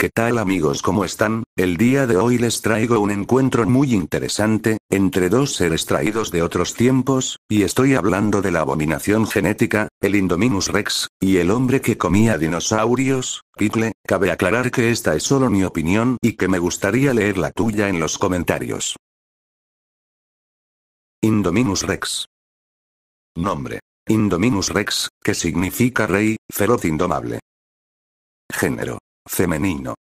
¿Qué tal amigos? ¿Cómo están? El día de hoy les traigo un encuentro muy interesante, entre dos seres traídos de otros tiempos, y estoy hablando de la abominación genética, el Indominus Rex, y el hombre que comía dinosaurios, Pitle, cabe aclarar que esta es solo mi opinión y que me gustaría leer la tuya en los comentarios. Indominus Rex. Nombre. Indominus Rex, que significa rey, feroz indomable. Género. Femenino.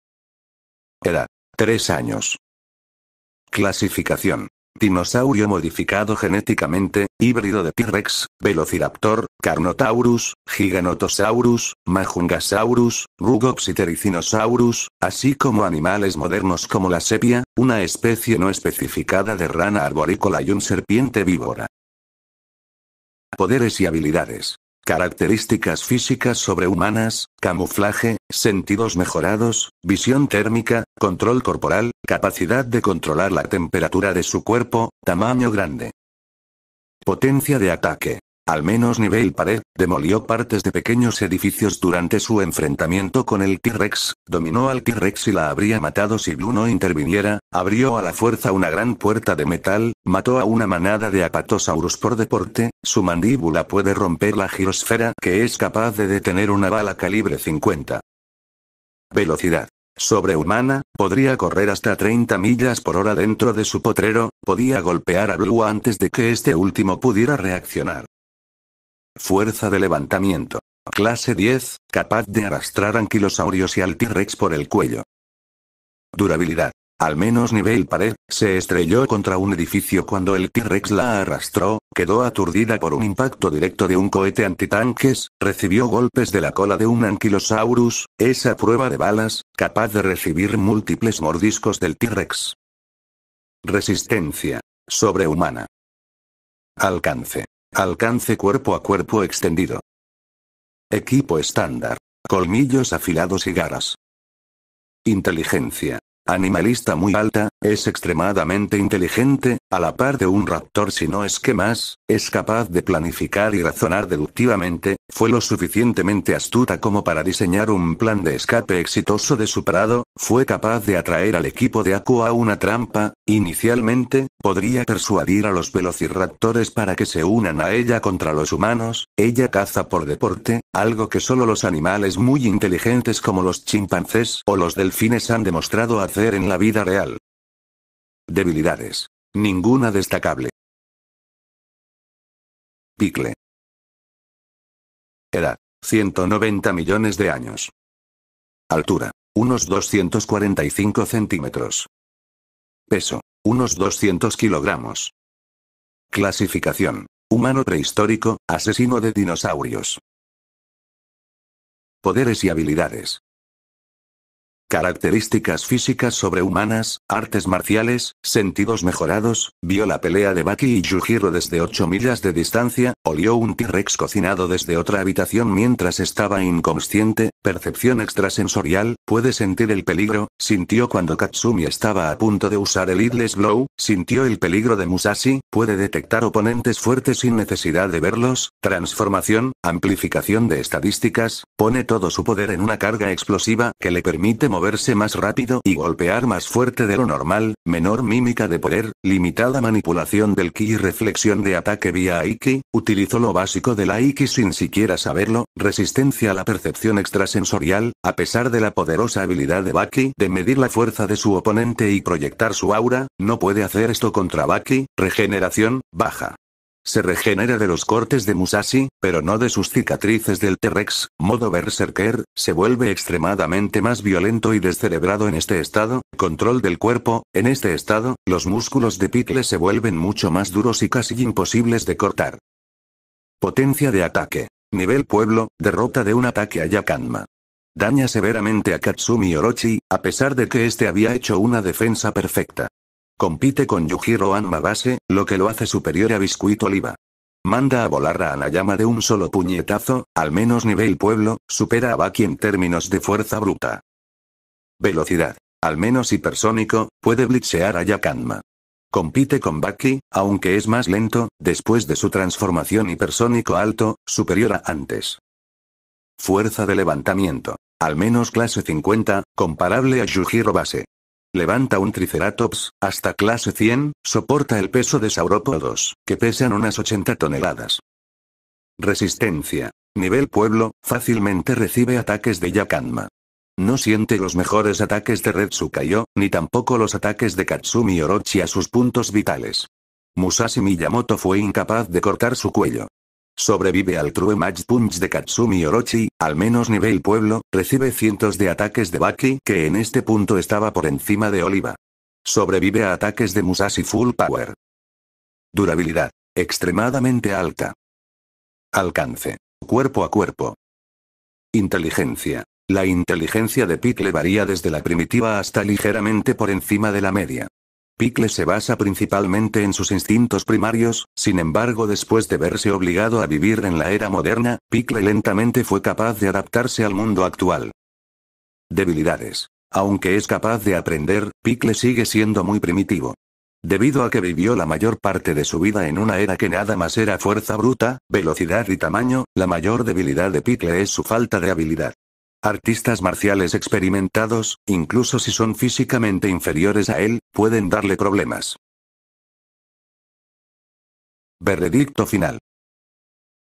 Edad. 3 años. Clasificación. Dinosaurio modificado genéticamente, híbrido de T-Rex, Velociraptor, Carnotaurus, Giganotosaurus, Majungasaurus, Rugopsitericinosaurus, así como animales modernos como la sepia, una especie no especificada de rana arborícola y un serpiente víbora. Poderes y habilidades. Características físicas sobrehumanas, camuflaje, sentidos mejorados, visión térmica, control corporal, capacidad de controlar la temperatura de su cuerpo, tamaño grande. Potencia de ataque. Al menos nivel pared, demolió partes de pequeños edificios durante su enfrentamiento con el T-Rex, dominó al T-Rex y la habría matado si Blue no interviniera, abrió a la fuerza una gran puerta de metal, mató a una manada de apatosaurus por deporte, su mandíbula puede romper la girosfera que es capaz de detener una bala calibre 50. Velocidad sobrehumana, podría correr hasta 30 millas por hora dentro de su potrero, podía golpear a Blue antes de que este último pudiera reaccionar. Fuerza de levantamiento. Clase 10, capaz de arrastrar anquilosaurios y al T-Rex por el cuello. Durabilidad. Al menos nivel pared, se estrelló contra un edificio cuando el T-Rex la arrastró, quedó aturdida por un impacto directo de un cohete antitanques, recibió golpes de la cola de un anquilosaurus, esa prueba de balas, capaz de recibir múltiples mordiscos del T-Rex. Resistencia. Sobrehumana. Alcance. Alcance cuerpo a cuerpo extendido. Equipo estándar. Colmillos afilados y garras. Inteligencia. Animalista muy alta, es extremadamente inteligente, a la par de un raptor si no es que más, es capaz de planificar y razonar deductivamente, fue lo suficientemente astuta como para diseñar un plan de escape exitoso de su prado, fue capaz de atraer al equipo de Aku a una trampa, inicialmente, podría persuadir a los velociraptores para que se unan a ella contra los humanos, ella caza por deporte, algo que solo los animales muy inteligentes como los chimpancés o los delfines han demostrado hacer en la vida real. Debilidades. Ninguna destacable. Picle. Era. 190 millones de años. Altura. Unos 245 centímetros. Peso. Unos 200 kilogramos. Clasificación. Humano prehistórico, asesino de dinosaurios. Poderes y habilidades. Características físicas sobrehumanas, artes marciales, sentidos mejorados, vio la pelea de Baki y Yujiro desde 8 millas de distancia, olió un T-Rex cocinado desde otra habitación mientras estaba inconsciente, percepción extrasensorial, puede sentir el peligro, sintió cuando Katsumi estaba a punto de usar el Idless Blow, sintió el peligro de Musashi, puede detectar oponentes fuertes sin necesidad de verlos, transformación, amplificación de estadísticas, pone todo su poder en una carga explosiva que le permite moverse más rápido y golpear más fuerte de lo normal, menor mímica de poder, limitada manipulación del ki y reflexión de ataque vía Aiki, utilizó lo básico del Aiki sin siquiera saberlo, resistencia a la percepción extrasensorial, a pesar de la poderosa habilidad de Baki de medir la fuerza de su oponente y proyectar su aura, no puede hacer esto contra Baki, regeneración, baja. Se regenera de los cortes de Musashi, pero no de sus cicatrices del T-Rex, modo berserker, se vuelve extremadamente más violento y descerebrado en este estado, control del cuerpo, en este estado, los músculos de Pitle se vuelven mucho más duros y casi imposibles de cortar. Potencia de ataque. Nivel pueblo, derrota de un ataque a Yakanma. Daña severamente a Katsumi Orochi, a pesar de que este había hecho una defensa perfecta. Compite con Yujiro Base, lo que lo hace superior a Biscuit Oliva. Manda a volar a Anayama de un solo puñetazo, al menos nivel pueblo, supera a Baki en términos de fuerza bruta. Velocidad. Al menos hipersónico, puede blitzear a Yakanma. Compite con Baki, aunque es más lento, después de su transformación hipersónico alto, superior a antes. Fuerza de levantamiento. Al menos clase 50, comparable a Yujiro Base. Levanta un Triceratops, hasta clase 100, soporta el peso de saurópodos, que pesan unas 80 toneladas. Resistencia. Nivel pueblo, fácilmente recibe ataques de Yakanma. No siente los mejores ataques de retsu ni tampoco los ataques de Katsumi Orochi a sus puntos vitales. Musashi Miyamoto fue incapaz de cortar su cuello. Sobrevive al True Match Punch de Katsumi Orochi, al menos nivel pueblo, recibe cientos de ataques de Baki que en este punto estaba por encima de Oliva. Sobrevive a ataques de Musashi Full Power. Durabilidad. Extremadamente alta. Alcance. Cuerpo a cuerpo. Inteligencia. La inteligencia de Pitle le varía desde la primitiva hasta ligeramente por encima de la media. Picle se basa principalmente en sus instintos primarios, sin embargo después de verse obligado a vivir en la era moderna, Pickle lentamente fue capaz de adaptarse al mundo actual. Debilidades. Aunque es capaz de aprender, Pickle sigue siendo muy primitivo. Debido a que vivió la mayor parte de su vida en una era que nada más era fuerza bruta, velocidad y tamaño, la mayor debilidad de Pickle es su falta de habilidad. Artistas marciales experimentados, incluso si son físicamente inferiores a él, pueden darle problemas. Veredicto final.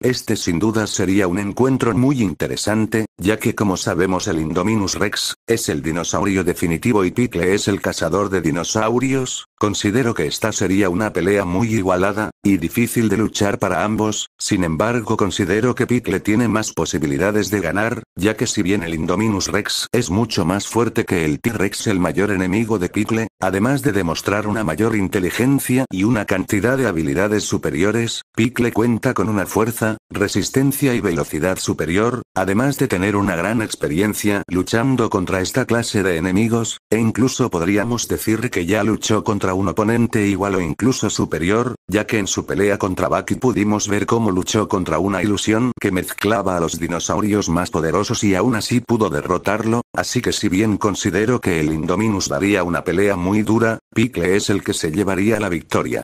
Este sin duda sería un encuentro muy interesante, ya que como sabemos el Indominus Rex, es el dinosaurio definitivo y Picle es el cazador de dinosaurios, Considero que esta sería una pelea muy igualada, y difícil de luchar para ambos, sin embargo considero que Pickle tiene más posibilidades de ganar, ya que si bien el Indominus Rex es mucho más fuerte que el T-Rex el mayor enemigo de Pickle, además de demostrar una mayor inteligencia y una cantidad de habilidades superiores, Pickle cuenta con una fuerza, resistencia y velocidad superior, además de tener una gran experiencia luchando contra esta clase de enemigos, e incluso podríamos decir que ya luchó contra un oponente igual o incluso superior, ya que en su pelea contra Baki pudimos ver cómo luchó contra una ilusión que mezclaba a los dinosaurios más poderosos y aún así pudo derrotarlo, así que si bien considero que el Indominus daría una pelea muy dura, Pickle es el que se llevaría la victoria.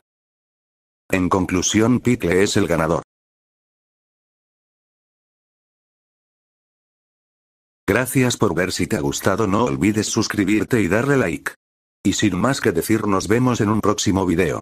En conclusión Pickle es el ganador. Gracias por ver si te ha gustado no olvides suscribirte y darle like. Y sin más que decir nos vemos en un próximo video.